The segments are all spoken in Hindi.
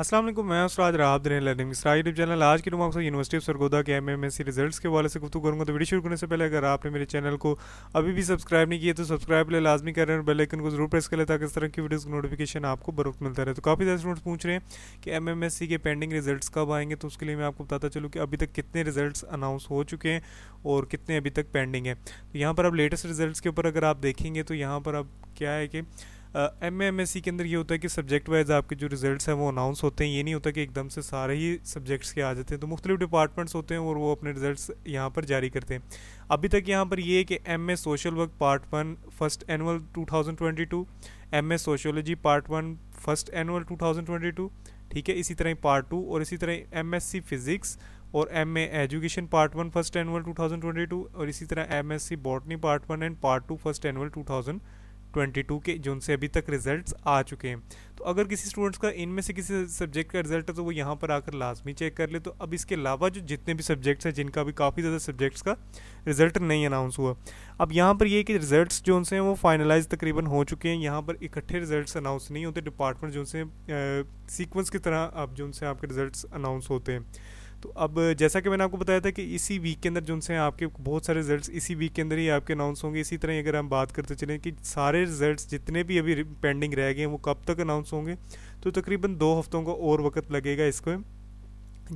असलम मैं उसराज दिन लर्निंग यूट्यूब चैनल आज के नुमा आपसे यूनिवर्सिटी ऑफ सरगोदा के M M S C result के वाले से गुफ्तु करूँगा तो वीडियो शुरू करने से पहले अगर आपने मेरे चैनल को अभी भी सब्सक्राइब नहीं किया तो सब्सक्राइब ले लाजमी करें और बेलाइकन को जरूर प्रेस करें ताकि इस तरह की वीडियोज़ का नोटिफिकेशन आपको बरुक मिलता रहे तो काफ़ी ज़्यादा स्टूडेंट्स पूछ रहे हैं कि एम एम एस सी के पेंडिंग रिजल्ट कब आएंगे तो उसके लिए मैं आपको बताता चलूँ कि अभी तक कितने रिजल्ट अनाउंस हो चुके हैं और कितने अभी तक पेंडिंग है तो यहाँ पर अब लेटेस्ट रिजल्ट के ऊपर अगर आप देखेंगे तो यहाँ पर अब क्या है कि एम एम एस सी के अंदर ये होता है कि सब्जेक्ट वाइज आपके जो रिजल्ट्स हैं वो अनाउंस होते हैं ये नहीं होता कि एकदम से सारे ही सब्जेक्ट्स के आ जाते हैं तो मुख्तलिफ डिपार्टमेंट्स होते हैं और वो अपने रिजल्ट्स यहाँ पर जारी करते हैं अभी तक यहाँ पर ये है कि M A social work part one first annual two thousand twenty two M A sociology part one first annual two thousand twenty two ठीक है इसी तरह ही पार्ट टू और इसी तरह एम एस सी फिज़िक्स और M A education part one first annual two thousand twenty two और इसी तरह M S C botany part one and part two first annual two thousand 2022 के जिनसे अभी तक रिजल्ट्स आ चुके हैं तो अगर किसी स्टूडेंट्स का इनमें से किसी सब्जेक्ट का रिजल्ट है तो वो यहाँ पर आकर लाजमी चेक कर ले तो अब इसके अलावा जो जितने भी सब्जेक्ट्स हैं जिनका भी काफ़ी ज़्यादा सब्जेक्ट्स का रिजल्ट नहीं अनाउंस हुआ अब यहाँ पर ये कि रिजल्ट जो उनसे हैं वो फाइनलाइज तकरीबन हो चुके हैं यहाँ पर इकट्ठे रिजल्ट अनाउंस नहीं होते डिपार्टमेंट जो उनसे सीक्वेंस की तरह अब जो उनसे आपके रिजल्ट अनाउंस होते हैं तो अब जैसा कि मैंने आपको बताया था कि इसी वीक के अंदर जो उनसे आपके बहुत सारे रिजल्ट्स इसी वीक के अंदर ही आपके अनाउंस होंगे इसी तरह अगर हम बात करते चलें कि सारे रिजल्ट्स जितने भी अभी पेंडिंग रह गए हैं वो कब तक अनाउंस होंगे तो तकरीबन दो हफ्तों का और वक्त लगेगा इसको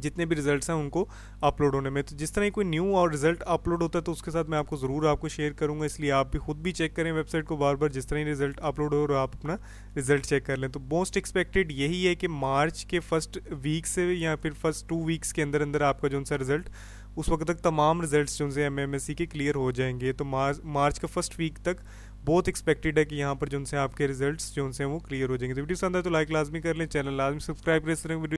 जितने भी रिजल्ट्स हैं उनको अपलोड होने में तो जिस तरह ही कोई न्यू और रिजल्ट अपलोड होता है तो उसके साथ मैं आपको ज़रूर आपको शेयर करूँगा इसलिए आप भी खुद भी चेक करें वेबसाइट को बार बार जिस तरह ही रिजल्ट अपलोड हो और आप अपना रिजल्ट चेक कर लें तो मोस्ट एक्सपेक्टेड यही है कि मार्च के फर्स्ट वीक से या फिर फर्स्ट टू वीक्स के अंदर अंदर आपका जो सा रिजल्ट उस वक्त तक तमाम रिजल्ट जो है एम एम एस सी के क्लियर हो जाएंगे तो मार्च मार्च का फर्स्ट वीक तक बहुत एक्सपेक्टेड है कि यहाँ पर जो आपके रिजल्ट्स जो हैं वो क्लियर हो जाएंगे तो वीडियो पसंद है तो लाइक लाजमी कर लें चैनल लाजमी सब्सक्राइब कर सकते हैं